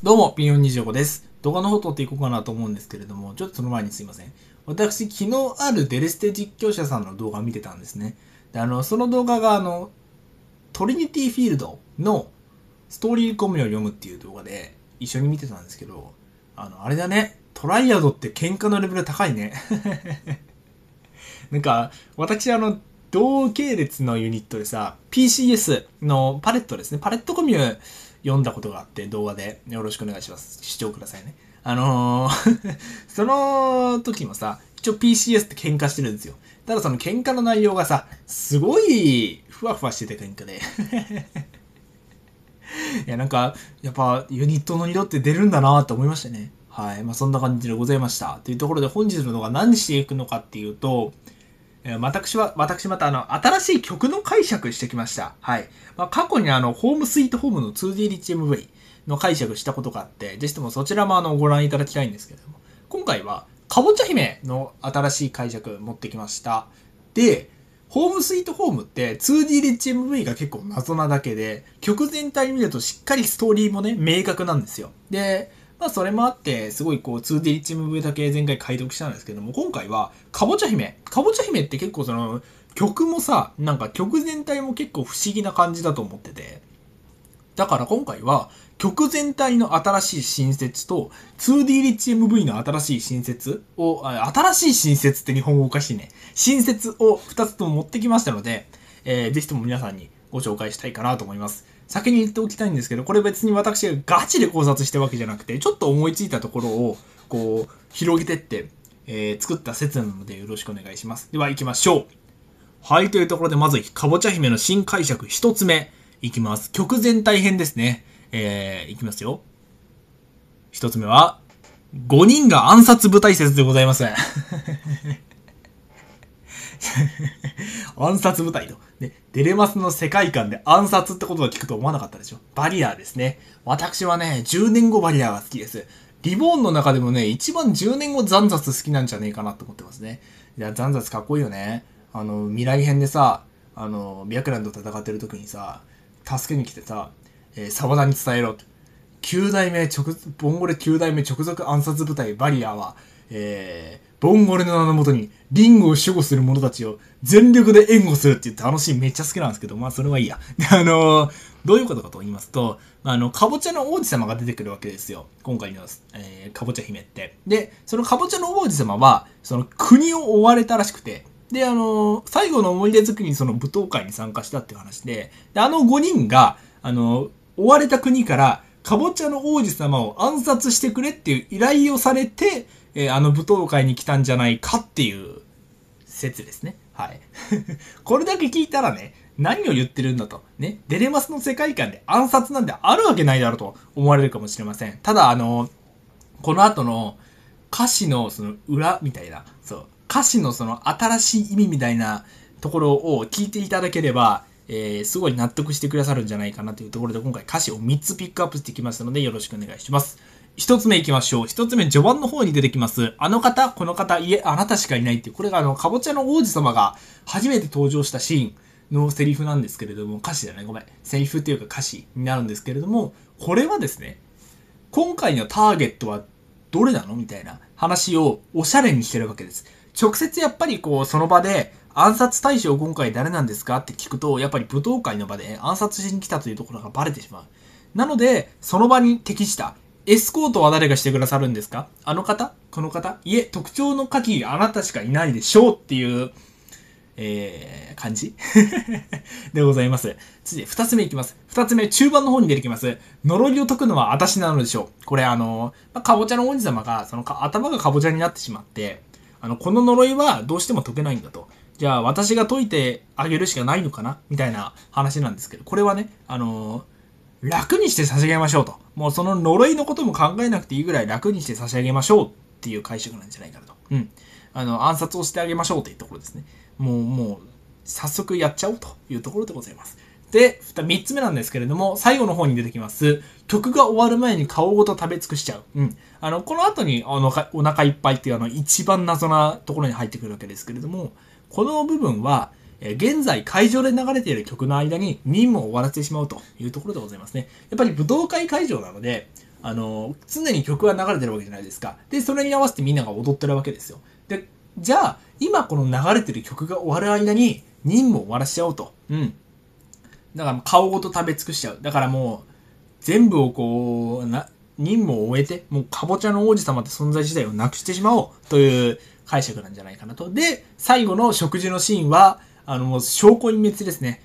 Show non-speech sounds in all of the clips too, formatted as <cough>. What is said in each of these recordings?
どうも、ピンオン25です。動画の方撮っていこうかなと思うんですけれども、ちょっとその前にすいません。私、昨日あるデレステ実況者さんの動画見てたんですね。で、あの、その動画が、あの、トリニティフィールドのストーリーコミを読むっていう動画で一緒に見てたんですけど、あの、あれだね、トライアドって喧嘩のレベル高いね。<laughs> なんか、私、あの、同系列のユニットでさ、PCS のパレットですね、パレットコミュ読んだことがあって動画でよろしくお願いします。視聴くださいね。あのー <laughs> その時もさ、一応 PCS って喧嘩してるんですよ。ただその喧嘩の内容がさ、すごいふわふわしてて喧嘩で <laughs> いや、なんか、やっぱユニットの色って出るんだなと思いましたね。はい。まあ、そんな感じでございました。というところで本日の動画何していくのかっていうと、私は、私またあの、新しい曲の解釈してきました。はい。まあ、過去にあの、ホームスイートホームの 2D リッチ MV の解釈したことがあって、ぜひともそちらもあの、ご覧いただきたいんですけれども、今回は、かぼちゃ姫の新しい解釈持ってきました。で、ホームスイートホームって 2D リッチ MV が結構謎なだけで、曲全体見るとしっかりストーリーもね、明確なんですよ。で、まあ、それもあって、すごいこう、2D リッチムーブだけ前回解読したんですけども、今回は、かぼちゃ姫。かぼちゃ姫って結構その、曲もさ、なんか曲全体も結構不思議な感じだと思ってて。だから今回は、曲全体の新しい新設と、2D リッチ MV の新しい新設を、新しい新設って日本語おかしいね。新設を2つとも持ってきましたので、えー、ぜひとも皆さんにご紹介したいかなと思います。先に言っておきたいんですけど、これ別に私がガチで考察したわけじゃなくて、ちょっと思いついたところを、こう、広げてって、えー、作った説なのでよろしくお願いします。では行きましょう。はい、というところでまず、かぼちゃ姫の新解釈一つ目、いきます。曲全体編ですね。えー、いきますよ。一つ目は、5人が暗殺部隊説でございます。暗殺部隊と。ね、デレマスの世界観で暗殺ってことを聞くと思わなかったでしょバリアーですね。私はね、10年後バリアーが好きです。リボーンの中でもね、一番10年後残殺好きなんじゃねえかなと思ってますね。いや、残殺かっこいいよね。あの、未来編でさ、あの、ミャクランと戦ってる時にさ、助けに来てさ、えー、沢田に伝えろと。9代目直、ボンゴレ9代目直属暗殺部隊バリアーは、えー、ボンゴレの名のもとに、リンゴを守護する者たちを全力で援護するっていう楽しいめっちゃ好きなんですけど、まあそれはいいや。<laughs> あのー、どういうことかと言いますと、あの、カボチャの王子様が出てくるわけですよ。今回の、えー、かぼち姫って。で、そのカボチャの王子様は、その国を追われたらしくて、で、あのー、最後の思い出作りにその舞踏会に参加したっていう話で、であの5人が、あの追われた国から、カボチャの王子様を暗殺してくれっていう依頼をされて、えー、あの舞踏会に来たんじゃないかっていう説ですね。はい。<laughs> これだけ聞いたらね、何を言ってるんだと。ね。デレマスの世界観で暗殺なんてあるわけないだろうと思われるかもしれません。ただ、あの、この後の歌詞のその裏みたいな、そう、歌詞のその新しい意味みたいなところを聞いていただければ、えー、すごい納得してくださるんじゃないかなというところで今回歌詞を3つピックアップしてきましたのでよろしくお願いします。一つ目いきましょう。一つ目、序盤の方に出てきます。あの方、この方、いえ、あなたしかいないっていう、これがあの、かぼちゃの王子様が初めて登場したシーンのセリフなんですけれども、歌詞じゃない、ごめん。セリフっていうか歌詞になるんですけれども、これはですね、今回のターゲットはどれなのみたいな話をおしゃれにしてるわけです。直接やっぱりこう、その場で、暗殺対象今回誰なんですかって聞くと、やっぱり舞踏会の場で暗殺しに来たというところがバレてしまう。なので、その場に適したエスコートは誰がしてくださるんですかあの方この方いえ、特徴の限りあなたしかいないでしょうっていう、えー、感じ <laughs> でございます。次、二つ目いきます。二つ目、中盤の方に出てきます。呪いを解くのは私なのでしょう。これあの、まあ、かぼちゃの王子様が、その頭がかぼちゃになってしまって、あの、この呪いはどうしても解けないんだと。じゃあ私が解いてあげるしかないのかなみたいな話なんですけど、これはね、あのー楽にして差し上げましょうと。もうその呪いのことも考えなくていいぐらい楽にして差し上げましょうっていう解釈なんじゃないかなと。うん。あの、暗殺をしてあげましょうというところですね。もう、もう、早速やっちゃおうというところでございます。で、3つ目なんですけれども、最後の方に出てきます。曲が終わる前に顔ごと食べ尽くしちゃう。うん。あの、この後にあのお腹いっぱいっていうあの一番謎なところに入ってくるわけですけれども、この部分は、え現在会場で流れている曲の間に任務を終わらせてしまうというところでございますね。やっぱり武道会会場なので、あの、常に曲が流れてるわけじゃないですか。で、それに合わせてみんなが踊ってるわけですよ。で、じゃあ、今この流れてる曲が終わる間に任務を終わらしちゃおうと。うん。だから顔ごと食べ尽くしちゃう。だからもう、全部をこう、な、任務を終えて、もうかぼちゃの王子様って存在自体をなくしてしまおうという解釈なんじゃないかなと。で、最後の食事のシーンは、あの、もう証拠隠滅ですね。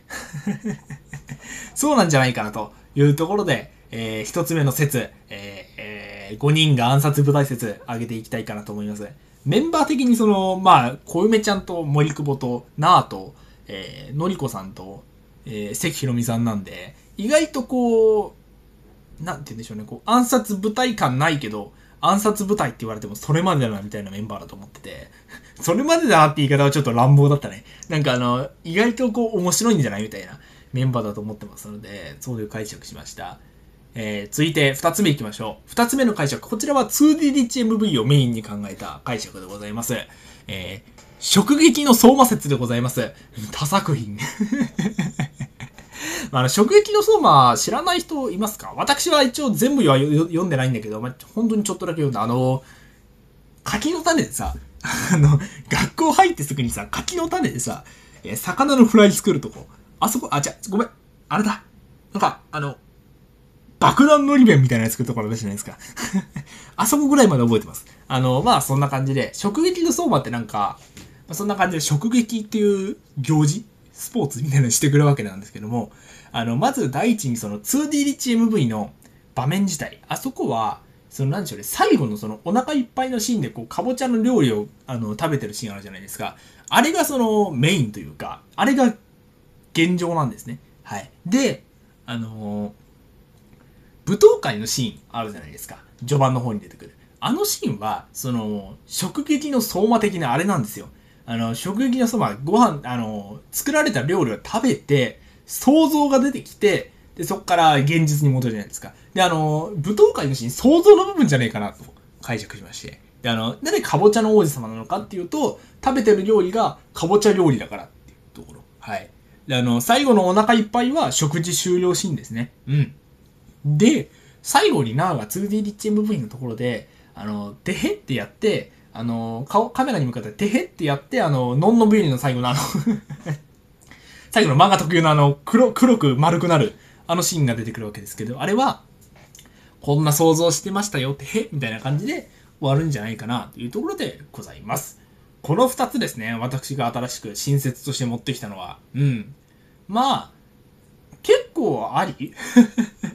<laughs> そうなんじゃないかなというところで、えー、一つ目の説、えーえー、5人が暗殺部隊説、上げていきたいかなと思います。メンバー的にその、まあ、小梅ちゃんと森久保と、なあと、えー、のりこさんと、えー、関ひろみさんなんで、意外とこう、なんて言うんでしょうね、こう、暗殺部隊感ないけど、暗殺部隊って言われてもそれまでだなみたいなメンバーだと思ってて、<laughs> それまでだなって言い方はちょっと乱暴だったね。なんかあの、意外とこう面白いんじゃないみたいなメンバーだと思ってますので、そういう解釈しました。えー、続いて2つ目いきましょう。2つ目の解釈。こちらは 2DDHMV をメインに考えた解釈でございます。えー、直撃の相馬説でございます。他 <laughs> 作品 <laughs> まあ、の、食撃の相馬、知らない人いますか私は一応全部は読んでないんだけど、まあ、本当にちょっとだけ読んだ。あの、柿の種でさ、<laughs> あの、学校入ってすぐにさ、柿の種でさ、え魚のフライ作るとこ。あそこ、あ、じゃ、ごめん。あれだ。なんか、あの、爆弾のり弁みたいなやつ作るところだじゃないですか <laughs> あそこぐらいまで覚えてます。あの、まあそんな感じで、食撃の相場ってなんか、そんな感じで食撃っていう行事スポーツみたいなのしてくるわけなんですけども、あの、まず第一にその 2D リッチ MV の場面自体、あそこは、その何でしょうね、最後のそのお腹いっぱいのシーンでこう、かぼちゃの料理をあの食べてるシーンあるじゃないですか。あれがそのメインというか、あれが現状なんですね。はい。で、あのー、舞踏会のシーンあるじゃないですか。序盤の方に出てくる。あのシーンは、その、直撃の相馬的なあれなんですよ。あの、食撃のそば、ご飯、あの、作られた料理を食べて、想像が出てきて、で、そこから現実に戻るじゃないですか。で、あの、舞踏会のシーン、想像の部分じゃねえかなと解釈しまして。で、あの、なぜかぼちゃの王子様なのかっていうと、食べてる料理がかぼちゃ料理だからっていうところ。はい。で、あの、最後のお腹いっぱいは食事終了シーンですね。うん。で、最後にナーが 2D リッチ MV のところで、あの、でへってやって、あの、顔、カメラに向かって、てへってやって、あの、のんのぶゆりの最後のあの <laughs> 最後の漫画特有のあの、黒、黒く丸くなる、あのシーンが出てくるわけですけど、あれは、こんな想像してましたよ、てへみたいな感じで終わるんじゃないかな、というところでございます。この二つですね、私が新しく新設として持ってきたのは、うん。まあ、結構あり <laughs>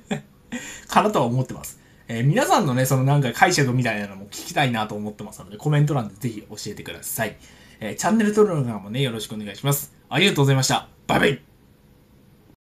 かなとは思ってます。えー、皆さんのね、そのなんか解釈みたいなのも聞きたいなと思ってますので、コメント欄でぜひ教えてください。えー、チャンネル登録の方もね、よろしくお願いします。ありがとうございました。バイバイ